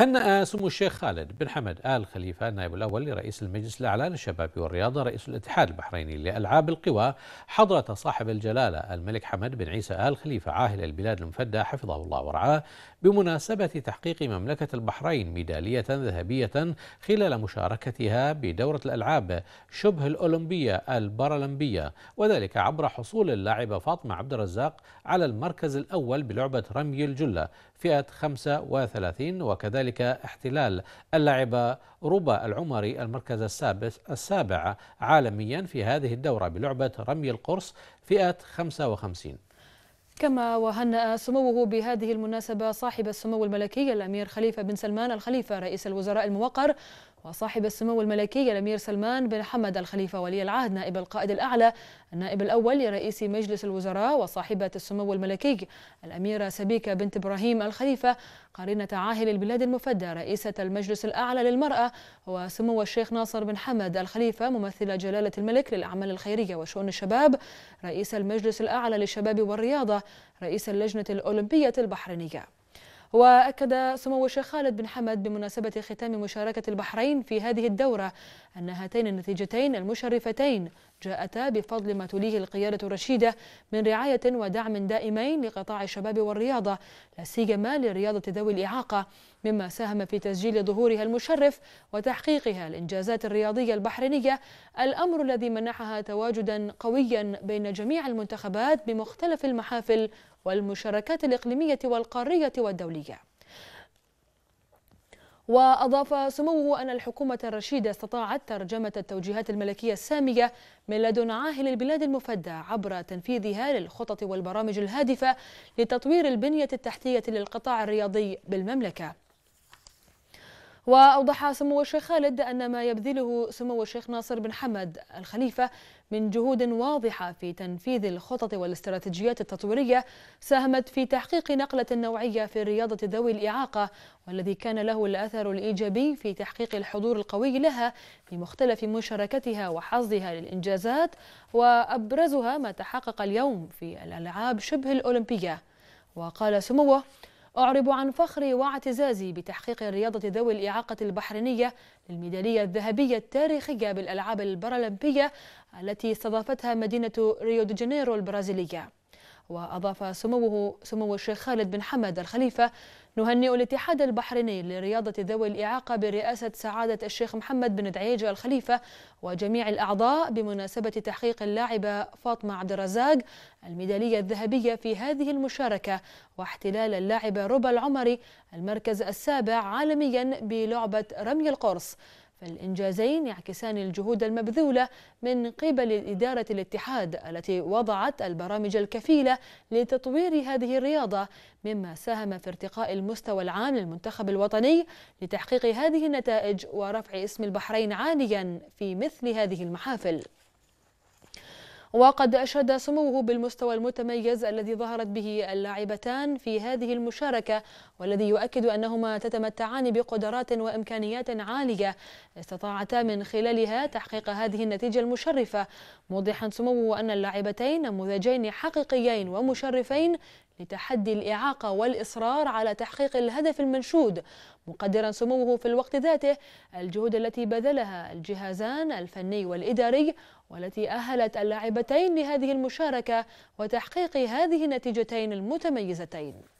هنأ سمو الشيخ خالد بن حمد آل خليفة النائب الأول لرئيس المجلس الأعلى للشباب والرياضة رئيس الاتحاد البحريني لألعاب القوى حضرة صاحب الجلالة الملك حمد بن عيسى آل خليفة عاهل البلاد المفدى حفظه الله ورعاه بمناسبة تحقيق مملكة البحرين ميدالية ذهبية خلال مشاركتها بدورة الألعاب شبه الأولمبية البارالمبية وذلك عبر حصول اللاعبة فاطمة عبد الرزاق على المركز الأول بلعبة رمي الجلة فئة 35 وكذلك احتلال اللاعب ربا العمري المركز السابع, السابع عالميا في هذه الدورة بلعبة رمي القرص فئة 55 كما وهنأ سموه بهذه المناسبة صاحب السمو الملكي الأمير خليفة بن سلمان الخليفة رئيس الوزراء الموقر وصاحب السمو الملكي الأمير سلمان بن حمد الخليفة ولي العهد نائب القائد الأعلى النائب الأول لرئيس مجلس الوزراء وصاحبة السمو الملكي الأميرة سبيكة بنت إبراهيم الخليفة قرينة عاهل البلاد المفدى رئيسة المجلس الأعلى للمرأة وسمو الشيخ ناصر بن حمد الخليفة ممثلة جلالة الملك للأعمال الخيرية وشؤون الشباب رئيس المجلس الأعلى للشباب والرياضة رئيس اللجنة الأولمبية البحرينية وأكد سمو الشيخ خالد بن حمد بمناسبة ختام مشاركة البحرين في هذه الدورة أن هاتين النتيجتين المشرفتين جاءتا بفضل ما توليه القيادة الرشيدة من رعاية ودعم دائمين لقطاع الشباب والرياضة لا سيما لرياضة ذوي الإعاقة مما ساهم في تسجيل ظهورها المشرف وتحقيقها الإنجازات الرياضية البحرينية الأمر الذي منحها تواجدا قويا بين جميع المنتخبات بمختلف المحافل والمشاركات الإقليمية والقارية والدولية وأضاف سموه أن الحكومة الرشيدة استطاعت ترجمة التوجيهات الملكية السامية من لدن عاهل البلاد المفدى عبر تنفيذها للخطط والبرامج الهادفة لتطوير البنية التحتية للقطاع الرياضي بالمملكة وأوضح سمو الشيخ خالد أن ما يبذله سمو الشيخ ناصر بن حمد الخليفة من جهود واضحة في تنفيذ الخطط والاستراتيجيات التطويرية ساهمت في تحقيق نقلة نوعية في رياضة ذوي الإعاقة والذي كان له الأثر الإيجابي في تحقيق الحضور القوي لها في مختلف مشاركتها وحظها للإنجازات وأبرزها ما تحقق اليوم في الألعاب شبه الأولمبية وقال سموه أعرب عن فخري واعتزازي بتحقيق رياضة ذوي الإعاقة البحرينية للميدالية الذهبية التاريخية بالألعاب البارالمبية التي استضافتها مدينة ريو دي جانيرو البرازيلية وأضاف سموه سمو الشيخ خالد بن حمد الخليفة نهنئ الاتحاد البحريني لرياضة ذوي الإعاقة برئاسة سعادة الشيخ محمد بن دعيج الخليفة وجميع الأعضاء بمناسبة تحقيق اللاعبة فاطمة عبد الرزاق الميدالية الذهبية في هذه المشاركة واحتلال اللاعبة ربى العمري المركز السابع عالميا بلعبة رمي القرص فالإنجازين يعكسان الجهود المبذولة من قبل إدارة الاتحاد التي وضعت البرامج الكفيلة لتطوير هذه الرياضة مما ساهم في ارتقاء المستوى العام للمنتخب الوطني لتحقيق هذه النتائج ورفع اسم البحرين عاليا في مثل هذه المحافل وقد أشاد سموه بالمستوى المتميز الذي ظهرت به اللاعبتان في هذه المشاركة والذي يؤكد أنهما تتمتعان بقدرات وإمكانيات عالية استطاعتا من خلالها تحقيق هذه النتيجة المشرفة موضحا سموه أن اللاعبتين نموذجين حقيقيين ومشرفين لتحدي الإعاقة والإصرار على تحقيق الهدف المنشود مقدرا سموه في الوقت ذاته الجهود التي بذلها الجهازان الفني والإداري والتي أهلت اللاعبتين لهذه المشاركة وتحقيق هذه النتيجتين المتميزتين